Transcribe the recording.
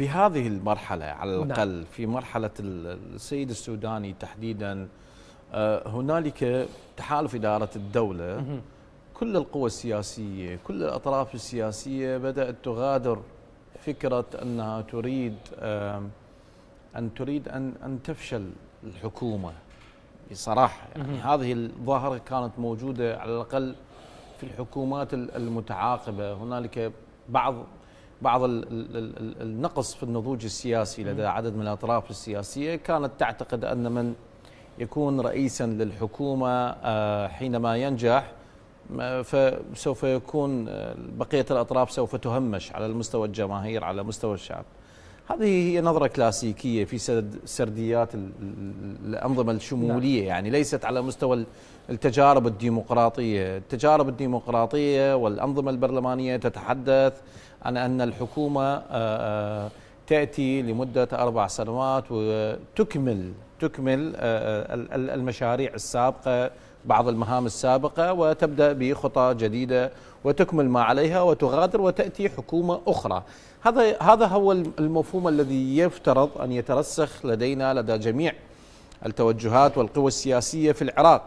بهذه المرحلة على نعم. الأقل نعم. في مرحلة السيد السوداني تحديدا آه، هنالك تحالف إدارة الدولة كل القوى السياسية كل الأطراف السياسية بدأت تغادر فكرة أنها تريد آه، أن تريد أن أن تفشل الحكومة بصراحة يعني هذه الظاهرة كانت موجودة على الأقل في الحكومات المتعاقبة هنالك بعض بعض النقص في النضوج السياسي لدى عدد من الأطراف السياسية كانت تعتقد أن من يكون رئيسا للحكومة آه، حينما ينجح فسوف يكون آه، بقية الأطراف سوف تهمش على المستوى الجماهير على مستوى الشعب هذه هي نظرة كلاسيكية في سرد سرديات الأنظمة الشمولية نعم. يعني ليست على مستوى التجارب الديمقراطية التجارب الديمقراطية والأنظمة البرلمانية تتحدث عن أن الحكومة آآ آآ تاتي لمده اربع سنوات وتكمل تكمل آه، آه، المشاريع السابقه بعض المهام السابقه وتبدا بخطى جديده وتكمل ما عليها وتغادر وتاتي حكومه اخرى. هذا هذا هو المفهوم الذي يفترض ان يترسخ لدينا لدى جميع التوجهات والقوى السياسيه في العراق.